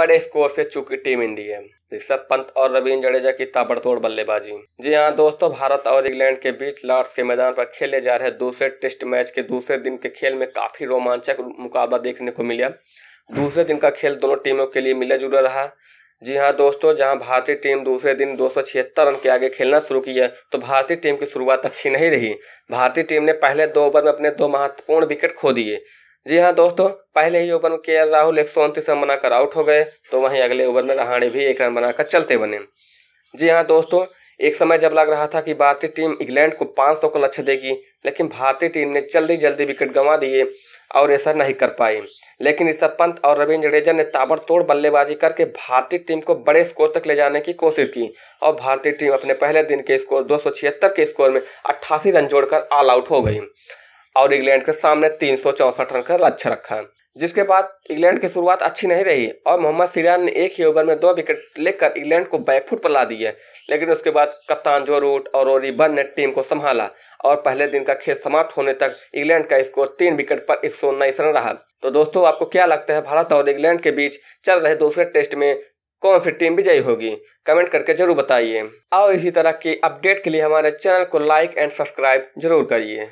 बड़े स्कोर से चुकी टीम इंडिया ऋषभ पंत और रविंद्र जडेजा की ताबड़तोड़ बल्लेबाजी जी हाँ दोस्तों भारत और इंग्लैंड के बीच लॉर्ड्स के मैदान पर खेले जा रहे दूसरे टेस्ट मैच के दूसरे दिन के खेल में काफी रोमांचक मुकाबला देखने को मिला दूसरे दिन का खेल दोनों टीमों के लिए मिला जुला रहा जी हाँ दोस्तों जहाँ भारतीय टीम दूसरे दिन दो रन के आगे खेलना शुरू किया तो भारतीय टीम की शुरुआत अच्छी नहीं रही भारतीय टीम ने पहले दो ओवर में अपने दो महत्वपूर्ण विकेट खो दिए जी हाँ दोस्तों पहले ही ओवर में के राहुल एक सौ उनतीस रन बनाकर आउट हो गए तो वहीं अगले ओवर में रहाणे भी एक रन बनाकर चलते बने जी हाँ दोस्तों एक समय जब लग रहा था कि भारतीय टीम इंग्लैंड को 500 का लक्ष्य देगी लेकिन भारतीय टीम ने जल्दी जल्दी विकेट गंवा दिए और ऐसा नहीं कर पाई लेकिन ऋषभ पंत और रविंद्र जडेजा ने ताबड़तोड़ बल्लेबाजी करके भारतीय टीम को बड़े स्कोर तक ले जाने की कोशिश की और भारतीय टीम अपने पहले दिन के स्कोर दो के स्कोर में अट्ठासी रन जोड़कर ऑल आउट हो गई और इंग्लैंड के सामने तीन रन का लक्ष्य रखा जिसके बाद इंग्लैंड की शुरुआत अच्छी नहीं रही और मोहम्मद सिराज ने एक ही ओवर में दो विकेट लेकर इंग्लैंड को बैकफुट पर ला दिए लेकिन उसके बाद कप्तान जो रूट और रोरी बन ने टीम को संभाला और पहले दिन का खेल समाप्त होने तक इंग्लैंड का स्कोर तीन विकेट पर एक रन रहा तो दोस्तों आपको क्या लगता है भारत और इंग्लैंड के बीच चल रहे दूसरे टेस्ट में कौन सी टीम विजयी होगी कमेंट करके जरूर बताइए और इसी तरह की अपडेट के लिए हमारे चैनल को लाइक एंड सब्सक्राइब जरूर करिए